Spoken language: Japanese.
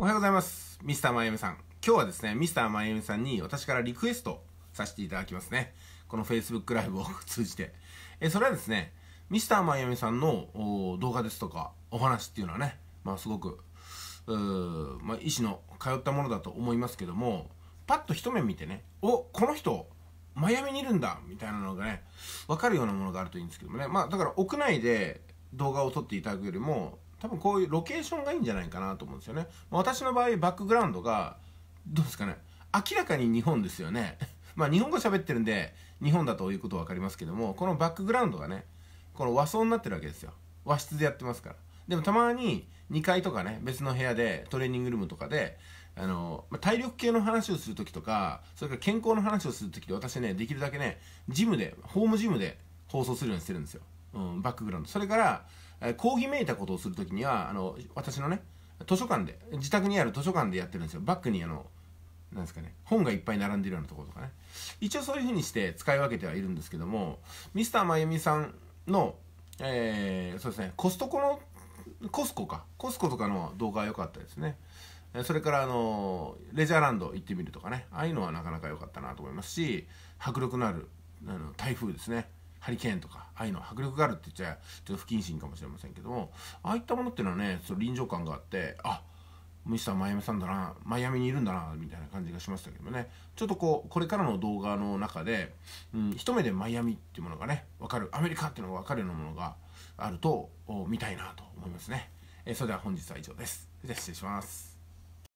おはようございます。ミスターマイアミさん。今日はですね、ミスターマイアミさんに私からリクエストさせていただきますね。この Facebook ライブを 通じて。え、それはですね、ミスターマイアミさんの動画ですとか、お話っていうのはね、まあすごく、うーまあ、医師の通ったものだと思いますけども、パッと一目見てね、お、この人、マイアミにいるんだみたいなのがね、わかるようなものがあるといいんですけどもね。まあだから屋内で動画を撮っていただくよりも、多分こういうロケーションがいいんじゃないかなと思うんですよね。私の場合、バックグラウンドが、どうですかね、明らかに日本ですよね。まあ日本語喋ってるんで、日本だということは分かりますけども、このバックグラウンドがね、この和装になってるわけですよ。和室でやってますから。でもたまに2階とかね、別の部屋で、トレーニングルームとかで、あの、ま体力系の話をするときとか、それから健康の話をするときで私ね、できるだけね、ジムで、ホームジムで放送するようにしてるんですよ。うん、バックグラウンド。それから、講義めいたことをするときにはあの私のね図書館で自宅にある図書館でやってるんですよバックにあのなんですかね本がいっぱい並んでるようなところとかね一応そういうふうにして使い分けてはいるんですけどもミスターまゆみさんの、えー、そうですねコストコのコスコかコスコとかの動画は良かったですねそれからあのレジャーランド行ってみるとかねああいうのはなかなか良かったなと思いますし迫力のあるあの台風ですねハリケーンとか、ああいうの迫力があるって言っちゃ、ちょっと不謹慎かもしれませんけども、ああいったものっていうのはね、その臨場感があって、あミスターマイアミさんだな、マイアミにいるんだな、みたいな感じがしましたけどもね、ちょっとこう、これからの動画の中で、うん、一目でマイアミっていうものがね、わかる、アメリカっていうのがわかるようなものがあると、見たいなと思いますね。えー、それでは本日は以上です。失礼します。